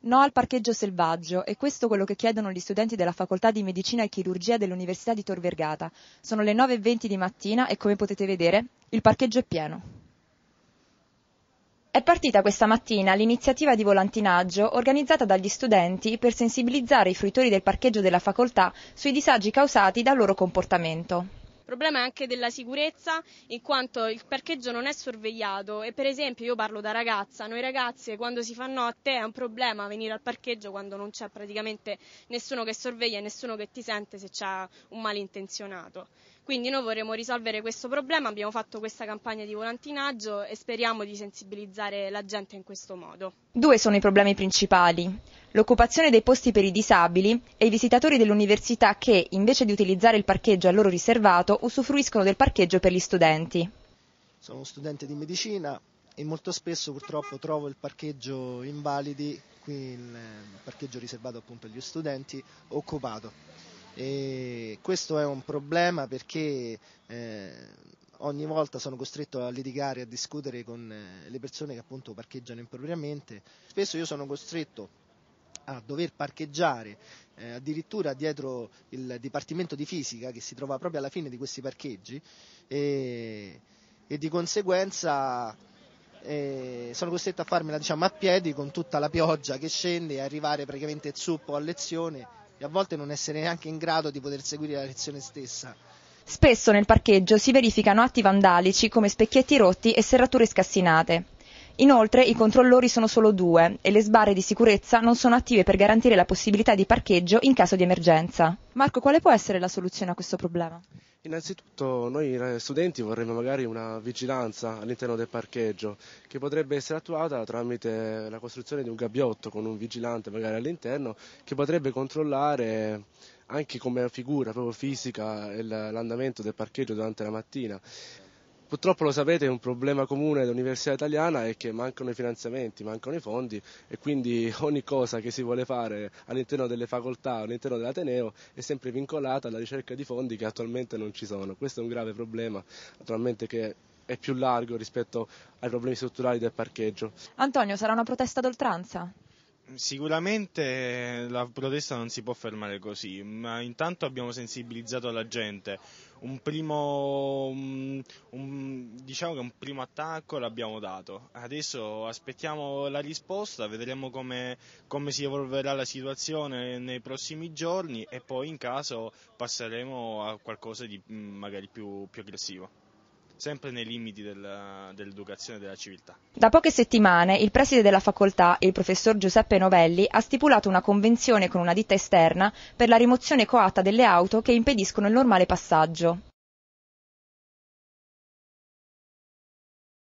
No al parcheggio selvaggio, e questo quello che chiedono gli studenti della Facoltà di Medicina e Chirurgia dell'Università di Tor Vergata. Sono le 9.20 di mattina e come potete vedere il parcheggio è pieno. È partita questa mattina l'iniziativa di volantinaggio organizzata dagli studenti per sensibilizzare i fruitori del parcheggio della facoltà sui disagi causati dal loro comportamento problema è anche della sicurezza, in quanto il parcheggio non è sorvegliato e per esempio io parlo da ragazza, noi ragazze quando si fa notte è un problema venire al parcheggio quando non c'è praticamente nessuno che sorveglia e nessuno che ti sente se c'è un malintenzionato. Quindi noi vorremmo risolvere questo problema, abbiamo fatto questa campagna di volantinaggio e speriamo di sensibilizzare la gente in questo modo. Due sono i problemi principali. L'occupazione dei posti per i disabili e i visitatori dell'università che, invece di utilizzare il parcheggio a loro riservato, usufruiscono del parcheggio per gli studenti. Sono uno studente di medicina e molto spesso purtroppo trovo il parcheggio invalidi, qui il eh, parcheggio riservato appunto agli studenti, occupato e questo è un problema perché eh, ogni volta sono costretto a litigare, a discutere con eh, le persone che appunto parcheggiano impropriamente. Spesso io sono costretto a dover parcheggiare eh, addirittura dietro il dipartimento di fisica che si trova proprio alla fine di questi parcheggi e, e di conseguenza eh, sono costretto a farmela diciamo, a piedi con tutta la pioggia che scende e arrivare praticamente zuppo a lezione e a volte non essere neanche in grado di poter seguire la lezione stessa. Spesso nel parcheggio si verificano atti vandalici come specchietti rotti e serrature scassinate. Inoltre i controllori sono solo due e le sbarre di sicurezza non sono attive per garantire la possibilità di parcheggio in caso di emergenza. Marco, quale può essere la soluzione a questo problema? Innanzitutto noi eh, studenti vorremmo magari una vigilanza all'interno del parcheggio che potrebbe essere attuata tramite la costruzione di un gabbiotto con un vigilante magari all'interno che potrebbe controllare anche come figura proprio fisica l'andamento del parcheggio durante la mattina. Purtroppo lo sapete, un problema comune dell'università italiana è che mancano i finanziamenti, mancano i fondi e quindi ogni cosa che si vuole fare all'interno delle facoltà, all'interno dell'Ateneo è sempre vincolata alla ricerca di fondi che attualmente non ci sono. Questo è un grave problema, naturalmente che è più largo rispetto ai problemi strutturali del parcheggio. Antonio, sarà una protesta d'oltranza? sicuramente eh, la protesta non si può fermare così, ma intanto abbiamo sensibilizzato la gente. Un primo, un, diciamo che un primo attacco l'abbiamo dato. Adesso aspettiamo la risposta, vedremo come, come si evolverà la situazione nei prossimi giorni e poi in caso passeremo a qualcosa di mm, magari più, più aggressivo sempre nei limiti della, dell'educazione e della civiltà. Da poche settimane il preside della facoltà, il professor Giuseppe Novelli, ha stipulato una convenzione con una ditta esterna per la rimozione coatta delle auto che impediscono il normale passaggio.